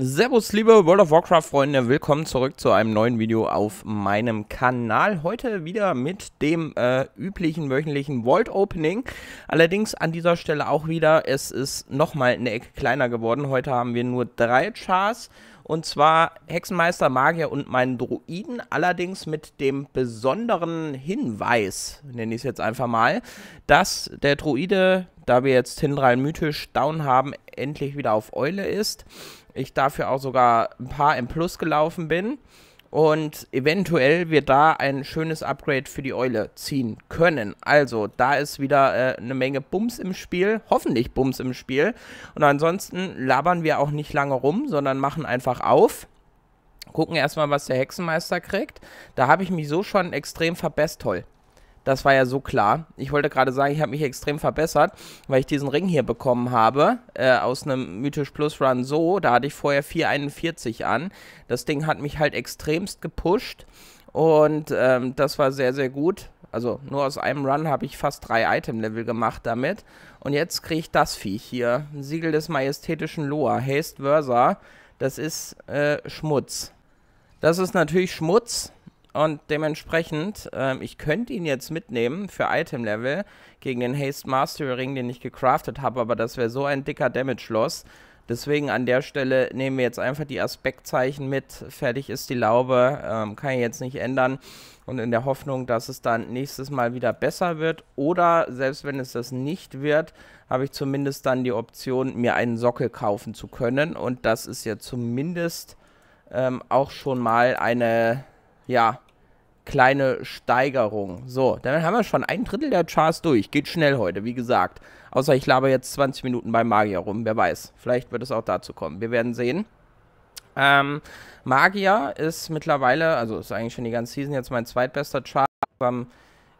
Servus liebe World of Warcraft Freunde, willkommen zurück zu einem neuen Video auf meinem Kanal. Heute wieder mit dem äh, üblichen wöchentlichen Vault Opening. Allerdings an dieser Stelle auch wieder, es ist nochmal eine Ecke kleiner geworden. Heute haben wir nur drei Chars und zwar Hexenmeister, Magier und meinen Druiden, allerdings mit dem besonderen Hinweis, nenne ich es jetzt einfach mal, dass der Druide, da wir jetzt Hindral mythisch down haben, endlich wieder auf Eule ist ich dafür auch sogar ein paar im Plus gelaufen bin. Und eventuell wir da ein schönes Upgrade für die Eule ziehen können. Also, da ist wieder äh, eine Menge Bums im Spiel. Hoffentlich Bums im Spiel. Und ansonsten labern wir auch nicht lange rum, sondern machen einfach auf. Gucken erstmal, was der Hexenmeister kriegt. Da habe ich mich so schon extrem verbesselt. Das war ja so klar. Ich wollte gerade sagen, ich habe mich extrem verbessert, weil ich diesen Ring hier bekommen habe äh, aus einem Mythisch Plus Run so. Da hatte ich vorher 441 an. Das Ding hat mich halt extremst gepusht und ähm, das war sehr, sehr gut. Also nur aus einem Run habe ich fast drei Item-Level gemacht damit. Und jetzt kriege ich das Viech hier. Siegel des majestätischen Loa. Haste Versa. Das ist äh, Schmutz. Das ist natürlich Schmutz. Und dementsprechend, ähm, ich könnte ihn jetzt mitnehmen für Item-Level gegen den Haste Mastery Ring, den ich gecraftet habe, aber das wäre so ein dicker Damage-Loss. Deswegen an der Stelle nehmen wir jetzt einfach die Aspektzeichen mit. Fertig ist die Laube, ähm, kann ich jetzt nicht ändern. Und in der Hoffnung, dass es dann nächstes Mal wieder besser wird. Oder selbst wenn es das nicht wird, habe ich zumindest dann die Option, mir einen Sockel kaufen zu können. Und das ist ja zumindest ähm, auch schon mal eine ja, kleine Steigerung. So, dann haben wir schon ein Drittel der Chars durch. Geht schnell heute, wie gesagt. Außer ich laber jetzt 20 Minuten beim Magier rum, wer weiß. Vielleicht wird es auch dazu kommen. Wir werden sehen. Ähm, Magier ist mittlerweile, also ist eigentlich schon die ganze Season jetzt mein zweitbester Chart. Ähm,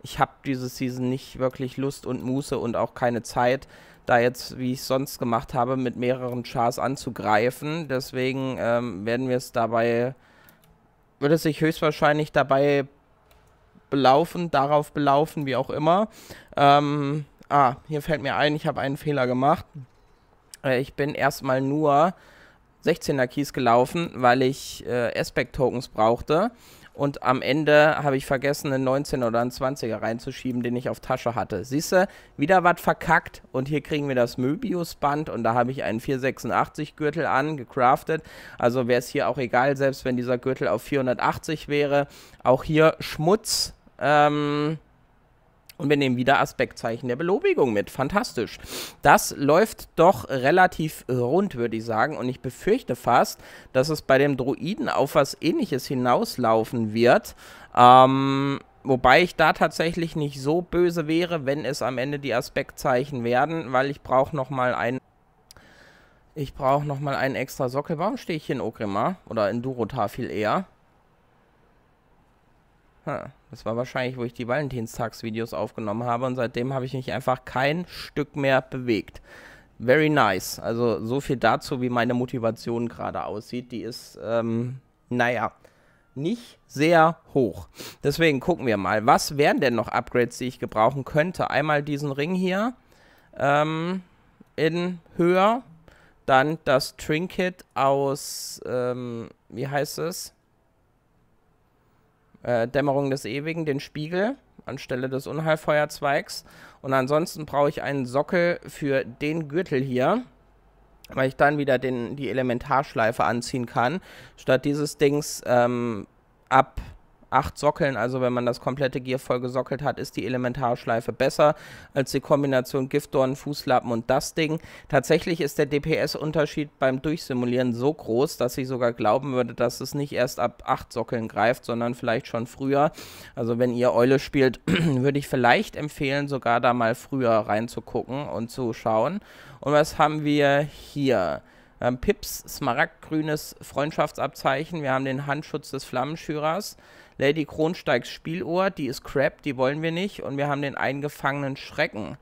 ich habe diese Season nicht wirklich Lust und Muße und auch keine Zeit, da jetzt, wie ich es sonst gemacht habe, mit mehreren Chars anzugreifen. Deswegen ähm, werden wir es dabei wird es sich höchstwahrscheinlich dabei belaufen, darauf belaufen, wie auch immer. Ähm, ah, hier fällt mir ein, ich habe einen Fehler gemacht. Äh, ich bin erstmal nur 16er Keys gelaufen, weil ich äh, Aspect Tokens brauchte und am Ende habe ich vergessen, einen 19er oder einen 20er reinzuschieben, den ich auf Tasche hatte. Siehst du, wieder was verkackt und hier kriegen wir das Möbius-Band und da habe ich einen 486-Gürtel an, gecraftet. Also wäre es hier auch egal, selbst wenn dieser Gürtel auf 480 wäre. Auch hier Schmutz. Ähm, und wir nehmen wieder Aspektzeichen der Belobigung mit. Fantastisch. Das läuft doch relativ rund, würde ich sagen. Und ich befürchte fast, dass es bei dem Druiden auf was ähnliches hinauslaufen wird. Ähm, Wobei ich da tatsächlich nicht so böse wäre, wenn es am Ende die Aspektzeichen werden, weil ich brauche nochmal einen... Ich brauche nochmal einen extra Sockel. Warum stehe ich hier in Ogrimmar? Oder in Durotar viel eher? Hm. Das war wahrscheinlich, wo ich die Valentinstagsvideos aufgenommen habe und seitdem habe ich mich einfach kein Stück mehr bewegt. Very nice. Also so viel dazu, wie meine Motivation gerade aussieht. Die ist, ähm, naja, nicht sehr hoch. Deswegen gucken wir mal. Was wären denn noch Upgrades, die ich gebrauchen könnte? Einmal diesen Ring hier ähm, in Höhe. Dann das Trinket aus, ähm, wie heißt es? äh, Dämmerung des Ewigen, den Spiegel anstelle des Unheilfeuerzweigs. Und ansonsten brauche ich einen Sockel für den Gürtel hier, weil ich dann wieder den, die Elementarschleife anziehen kann, statt dieses Dings ähm, ab acht Sockeln, also wenn man das komplette Gear voll gesockelt hat, ist die Elementarschleife besser als die Kombination Giftdorn, Fußlappen und das Ding. Tatsächlich ist der DPS-Unterschied beim Durchsimulieren so groß, dass ich sogar glauben würde, dass es nicht erst ab acht Sockeln greift, sondern vielleicht schon früher. Also wenn ihr Eule spielt, würde ich vielleicht empfehlen, sogar da mal früher reinzugucken und zu schauen. Und was haben wir hier? Ähm, Pips, smaragdgrünes Freundschaftsabzeichen. Wir haben den Handschutz des Flammenschürers. Lady ne, Kronsteigs Spieluhr, die ist crap, die wollen wir nicht. Und wir haben den eingefangenen Schrecken.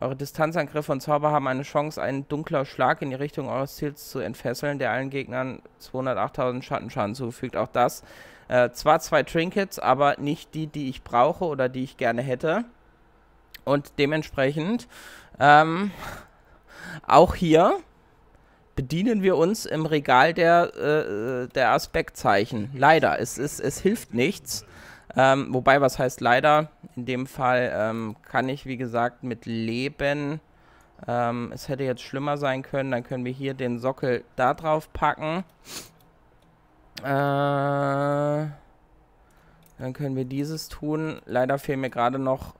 Eure Distanzangriffe und Zauber haben eine Chance, einen dunkler Schlag in die Richtung eures Ziels zu entfesseln, der allen Gegnern 208.000 Schattenschaden zufügt. Auch das. Äh, zwar zwei Trinkets, aber nicht die, die ich brauche oder die ich gerne hätte. Und dementsprechend ähm, auch hier bedienen wir uns im Regal der, äh, äh, der Aspektzeichen. Leider, es, ist, es hilft nichts. Ähm, wobei, was heißt leider? In dem Fall ähm, kann ich, wie gesagt, mit leben. Ähm, es hätte jetzt schlimmer sein können. Dann können wir hier den Sockel da drauf packen. Äh, dann können wir dieses tun. Leider fehlen mir gerade noch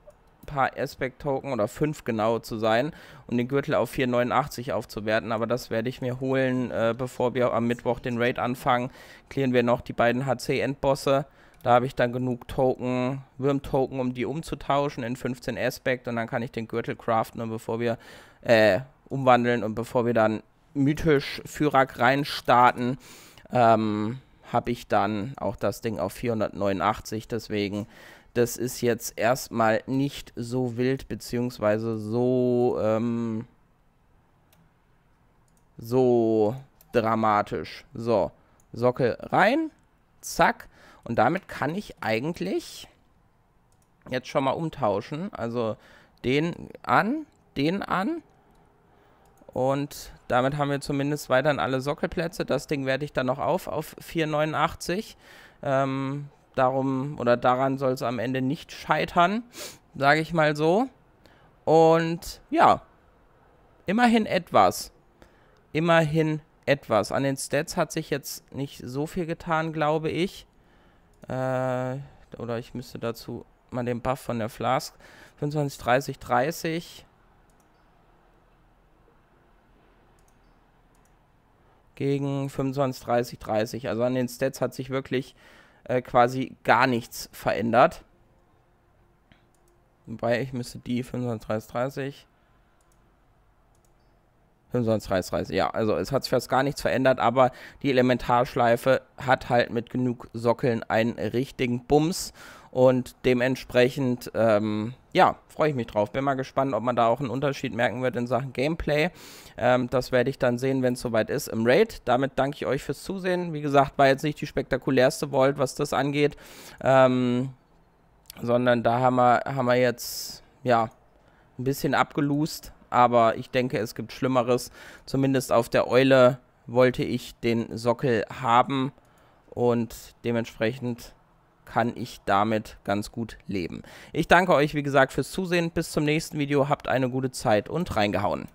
paar Aspect-Token oder fünf genau zu sein und um den Gürtel auf 4,89 aufzuwerten. Aber das werde ich mir holen, äh, bevor wir am Mittwoch den Raid anfangen. Klären wir noch die beiden HC-Endbosse. Da habe ich dann genug Token, Würm-Token, um die umzutauschen in 15 Aspect und dann kann ich den Gürtel craften und bevor wir äh, umwandeln und bevor wir dann mythisch Fyrak reinstarten, ähm, habe ich dann auch das Ding auf 489. Deswegen das ist jetzt erstmal nicht so wild, beziehungsweise so, ähm, so dramatisch. So, Sockel rein, zack. Und damit kann ich eigentlich jetzt schon mal umtauschen. Also den an, den an. Und damit haben wir zumindest weiterhin alle Sockelplätze. Das Ding werde ich dann noch auf, auf 4,89. Ähm, Darum oder daran soll es am Ende nicht scheitern, sage ich mal so. Und ja, immerhin etwas. Immerhin etwas. An den Stats hat sich jetzt nicht so viel getan, glaube ich. Äh, oder ich müsste dazu mal den Buff von der Flask. 25, 30, 30. Gegen 25, 30, 30. Also an den Stats hat sich wirklich äh, quasi gar nichts verändert. Wobei ich müsste die 2530 2530, ja, also es hat sich fast gar nichts verändert, aber die Elementarschleife hat halt mit genug Sockeln einen richtigen Bums und dementsprechend, ähm, ja, freue ich mich drauf. Bin mal gespannt, ob man da auch einen Unterschied merken wird in Sachen Gameplay. Ähm, das werde ich dann sehen, wenn es soweit ist im Raid. Damit danke ich euch fürs Zusehen. Wie gesagt, war jetzt nicht die spektakulärste Vault, was das angeht. Ähm, sondern da haben wir, haben wir jetzt, ja, ein bisschen abgeloost. Aber ich denke, es gibt Schlimmeres. Zumindest auf der Eule wollte ich den Sockel haben. Und dementsprechend kann ich damit ganz gut leben. Ich danke euch, wie gesagt, fürs Zusehen. Bis zum nächsten Video. Habt eine gute Zeit und reingehauen.